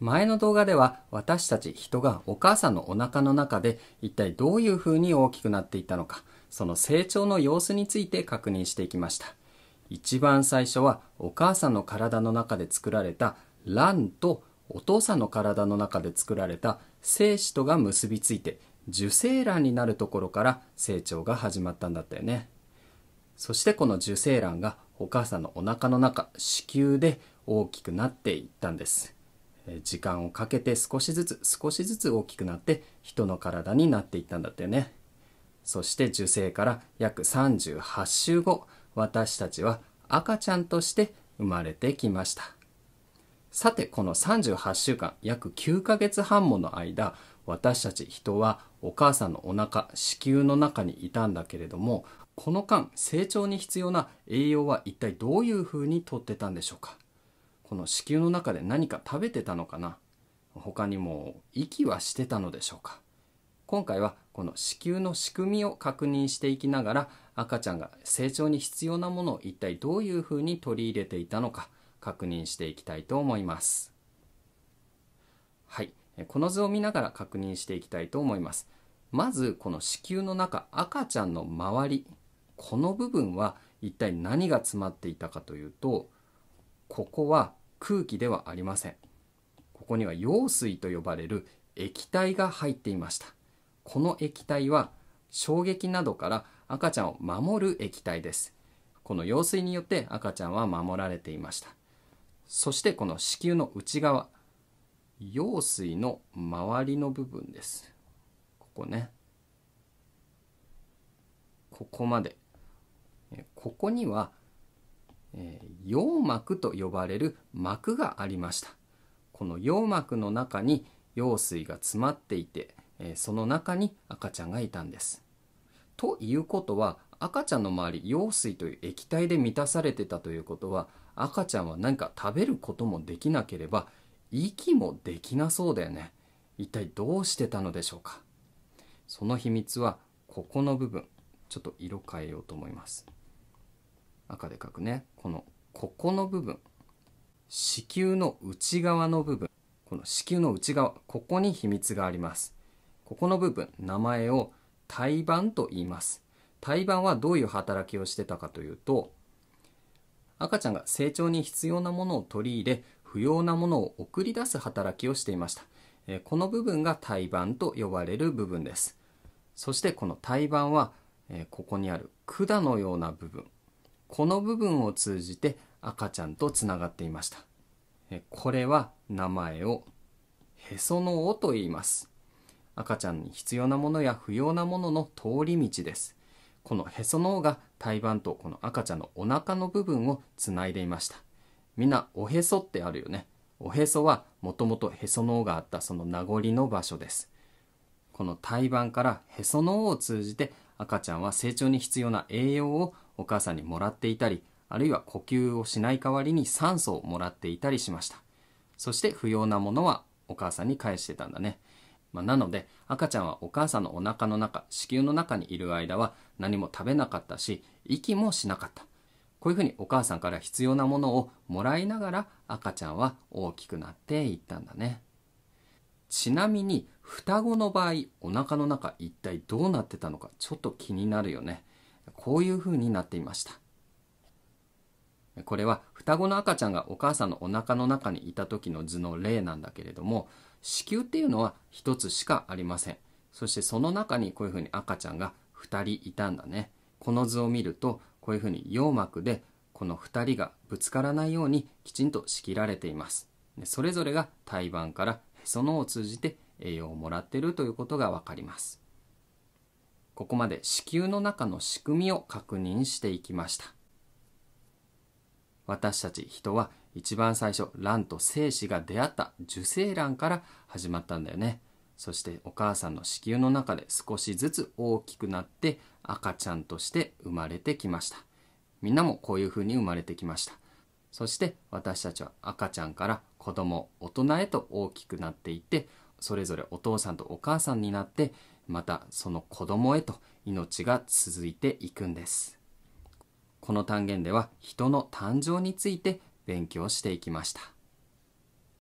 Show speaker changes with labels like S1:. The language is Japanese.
S1: 前の動画では私たち人がお母さんのお腹の中で一体どういうふうに大きくなっていったのか、その成長の様子について確認していきました。一番最初はお母さんの体の中で作られた卵とお父さんの体の中で作られた精子とが結びついて受精卵になるところから成長が始まったんだったよね。そしてこの受精卵がお母さんのお腹の中、子宮で大きくなっていったんです。時間をかけて少しずつ少しずつ大きくなって人の体になっていったんだってよねそして受精から約38週後私たちは赤ちゃんとして生まれてきましたさてこの38週間約9ヶ月半もの間私たち人はお母さんのお腹子宮の中にいたんだけれどもこの間成長に必要な栄養は一体どういうふうにとってたんでしょうかこの子宮の中で何か食べてたのかな他にも息はしてたのでしょうか今回はこの子宮の仕組みを確認していきながら赤ちゃんが成長に必要なものを一体どういうふうに取り入れていたのか確認していきたいと思いますはいこの図を見ながら確認していきたいと思いますまずこの子宮の中赤ちゃんの周りこの部分は一体何が詰まっていたかというとここは空気ではありませんここには溶水と呼ばれる液体が入っていましたこの液体は衝撃などから赤ちゃんを守る液体ですこの溶水によって赤ちゃんは守られていましたそしてこの子宮の内側羊水の周りの部分ですここねここまでここにはえ羊膜と呼ばれる膜がありましたこの羊膜の中に羊水が詰まっていて、えその中に赤ちゃんがいたんですということは赤ちゃんの周り羊水という液体で満たされてたということは赤ちゃんは何か食べることもできなければ息もできなそうだよね一体どうしてたのでしょうかその秘密はここの部分ちょっと色変えようと思います赤で書くねこのここの部分子宮の内側の部分この子宮の内側ここに秘密がありますここの部分名前を胎盤と言います胎盤はどういう働きをしてたかというと赤ちゃんが成長に必要なものを取り入れ不要なものを送り出す働きをしていましたこの部分が胎盤と呼ばれる部分ですそしてこの胎盤はここにある管のような部分この部分を通じて赤ちゃんとつながっていましたこれは名前をへその緒と言います赤ちゃんに必要なものや不要なものの通り道ですこのへその緒が胎盤とこの赤ちゃんのお腹の部分をつないでいましたみんなおへそってあるよねおへそはもともとへその緒があったその名残の場所ですこの胎盤からへその緒を通じて赤ちゃんは成長に必要な栄養をお母さんにもらっていたり、あるいは呼吸をしない代わりに酸素をもらっていたりしました。そして不要なものはお母さんに返してたんだね。まあ、なので赤ちゃんはお母さんのお腹の中、子宮の中にいる間は何も食べなかったし、息もしなかった。こういうふうにお母さんから必要なものをもらいながら赤ちゃんは大きくなっていったんだね。ちなみに双子の場合お腹の中一体どうなってたのかちょっと気になるよね。こういう風になっていました。これは双子の赤ちゃんがお母さんのお腹の中にいた時の図の例なんだけれども子宮っていうのは1つしかありませんそしてその中にこういうふうに赤ちゃんが2人いたんだねこの図を見るとこういうふうに羊膜でこの2人がぶつからないようにきちんと仕切られていますそれぞれが胎盤からへその緒を通じて栄養をもらっているということがわかりますここまで子宮の中の仕組みを確認していきました。私たち人は一番最初、卵と精子が出会った受精卵から始まったんだよね。そしてお母さんの子宮の中で少しずつ大きくなって赤ちゃんとして生まれてきました。みんなもこういう風に生まれてきました。そして私たちは赤ちゃんから子供、大人へと大きくなっていって、それぞれお父さんとお母さんになってまたその子供へと命が続いていくんですこの単元では人の誕生について勉強していきました